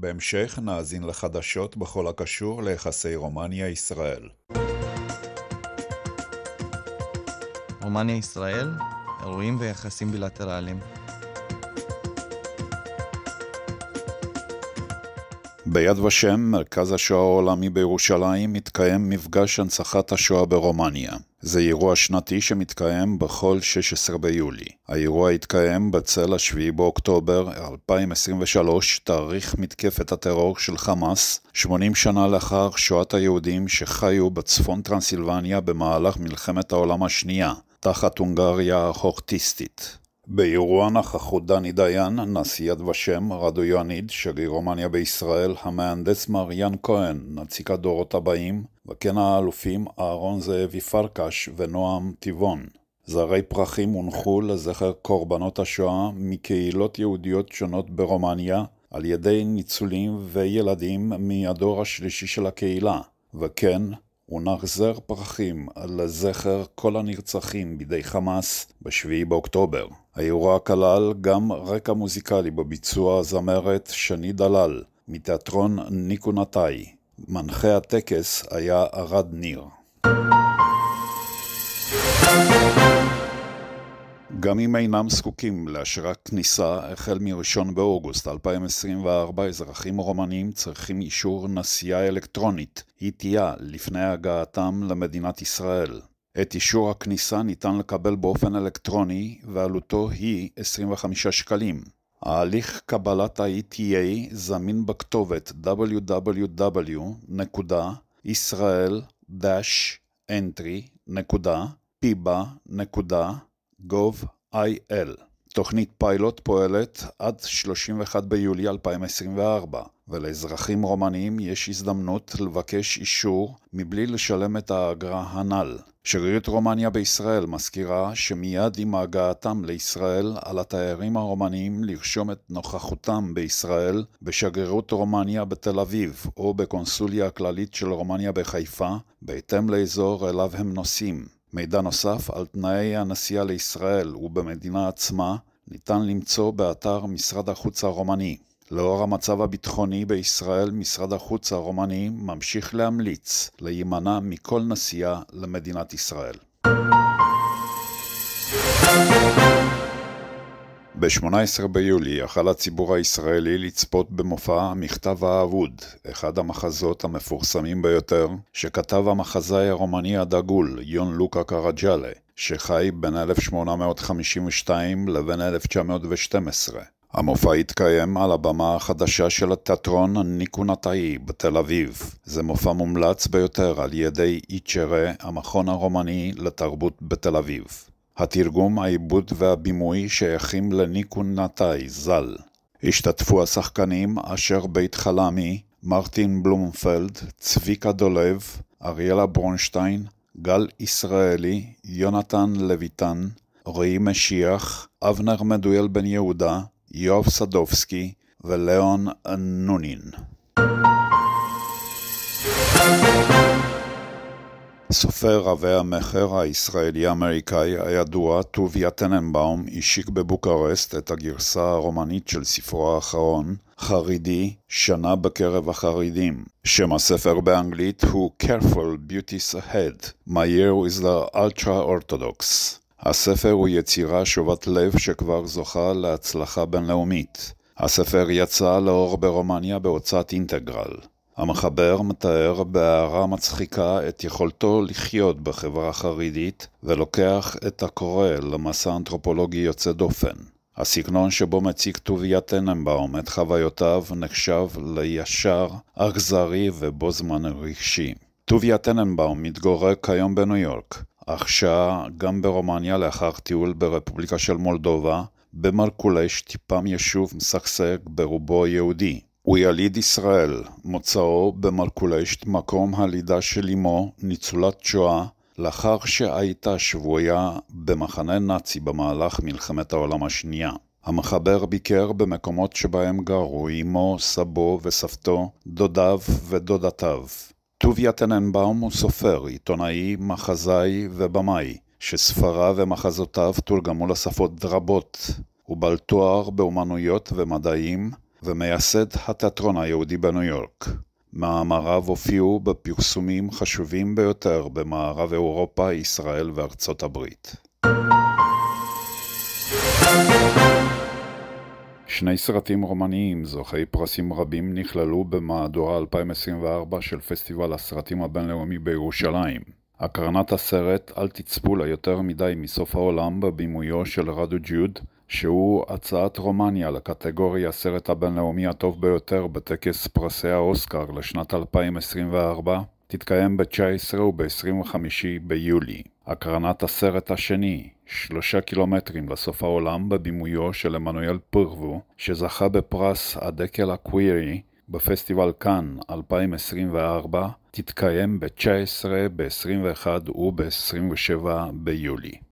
בהמשך נאזין לחדשות בכל הקשור ליחסי רומניה-ישראל. רומניה-ישראל, אירועים ויחסים בילטרליים. ביד ושם, מרכז השואה העולמי בירושלים, מתקיים מפגש הנצחת השואה ברומניה. זה אירוע שנתי שמתקיים בכל 16 ביולי. האירוע התקיים בצל ה-7 באוקטובר 2023, תאריך מתקפת הטרור של חמאס, 80 שנה לאחר שואת היהודים שחיו בצפון טרנסילבניה במהלך מלחמת העולם השנייה, תחת הונגריה החוכטיסטית. באירוע נכחו דני דיין, נשיא יד ושם, רדו יואניד, שגריר רומניה בישראל, המהנדס מר יאן כהן, נציג הדורות הבאים, וכן האלופים אהרון זאבי פרקש ונועם טבעון. זרי פרחים הונחו לזכר קורבנות השואה מקהילות יהודיות שונות ברומניה, על ידי ניצולים וילדים מהדור השלישי של הקהילה, וכן, הונח זר פרחים לזכר כל הנרצחים בידי חמאס ב-7 באוקטובר. האירוע כלל גם רקע מוזיקלי בביצוע הזמרת שני דלל, מתיאטרון ניקו נטאי. מנחה הטקס היה ארד ניר. גם אם אינם זקוקים לאשרת כניסה, החל מ-1 באוגוסט 2024, אזרחים רומנים צריכים אישור נסיעה אלקטרונית, היא לפני הגעתם למדינת ישראל. את אישור הכניסה ניתן לקבל באופן אלקטרוני ועלותו היא 25 שקלים. ההליך קבלת ה-ETA זמין בכתובת www.israel-entry.piba.gov.il תוכנית פיילוט פועלת עד 31 ביולי 2024 ולאזרחים רומניים יש הזדמנות לבקש אישור מבלי לשלם את האגרה הנ"ל. שגרירות רומניה בישראל מזכירה שמיד עם הגעתם לישראל על התיירים הרומניים לרשום את נוכחותם בישראל בשגרירות רומניה בתל אביב או בקונסוליה הכללית של רומניה בחיפה, בהתאם לאזור אליו הם נוסעים. מידע נוסף על תנאי הנסיעה לישראל ובמדינה עצמה ניתן למצוא באתר משרד החוץ הרומני. לאור המצב הביטחוני בישראל, משרד החוץ הרומני ממשיך להמליץ להימנע מכל נסיעה למדינת ישראל. ב-18 ביולי יכל הציבור הישראלי לצפות במופע "המכתב האבוד", אחד המחזות המפורסמים ביותר, שכתב המחזאי הרומני הדגול, יון לוקה קרג'אלה, שחי בין 1852 לבין 1912. המופע יתקיים על הבמה החדשה של התיאטרון הניקונתאי בתל אביב. זה מופע מומלץ ביותר על ידי איצ'רה, המכון הרומני לתרבות בתל אביב. התרגום, העיבוד והבימוי שייכים לניקונתאי ז"ל. השתתפו השחקנים אשר בית חלמי, מרטין בלומפלד, צביקה דולב, אריאלה ברונשטיין, גל ישראלי, יונתן לויטן, רועי משיח, אבנר מדויאל בן יהודה, יואב סדובסקי ולאון נונין. סופר רבי המכר הישראלי אמריקאי הידוע, טוביה טננבאום, השיק בבוקרשט את הגרסה הרומנית של ספרו האחרון, חרדי, שנה בקרב החרדים. שם הספר באנגלית הוא Careful Beauties Ahead, My Year with the Ultra Orthodox. הספר הוא יצירה שובת לב שכבר זוכה להצלחה בינלאומית. הספר יצא לאור ברומניה בהוצאת אינטגרל. המחבר מתאר בהערה מצחיקה את יכולתו לחיות בחברה חרדית ולוקח את הקורא למסע אנתרופולוגי יוצא דופן. הסגנון שבו מציג טוביה טננבאום את חוויותיו נחשב לישר, אכזרי ובו זמן רגשי. טוביה טננבאום מתגורר כיום בניו יורק. רכשה גם ברומניה לאחר טיול ברפובליקה של מולדובה, במרקולש טיפם יישוב משגשג ברובו יהודי. הוא יליד ישראל, מוצאו במרקולשט, מקום הלידה של אמו, ניצולת שואה, לאחר שהייתה שבויה במחנה נאצי במהלך מלחמת העולם השנייה. המחבר ביקר במקומות שבהם גרו אמו, סבו וסבתו, דודיו ודודתיו. טוביה טננבאום הוא סופר, עיתונאי, מחזאי ובמאי, שספריו ומחזותיו תורגמו לשפות רבות. הוא בעל תואר באומנויות ומדעים, ומייסד התיאטרון היהודי בניו יורק. מאמריו הופיעו בפרסומים חשובים ביותר במערב אירופה, ישראל וארצות הברית. thank you שני סרטים רומניים זוכי פרסים רבים נכללו במהדורה 2024 של פסטיבל הסרטים הבינלאומי בירושלים. הקרנת הסרט "אל תצפו לה יותר מדי מסוף העולם" בבימויו של רדו ג'וד, שהוא הצעת רומניה לקטגוריה הסרט הבינלאומי הטוב ביותר בטקס פרסי האוסקר לשנת 2024, תתקיים ב-19 וב-25 ביולי. הקרנת הסרט השני, שלושה קילומטרים לסוף העולם בבימויו של עמנואל פרוו, שזכה בפרס הדקל הקווירי בפסטיבל קאן 2024, תתקיים ב-19, ב-21 וב-27 ביולי.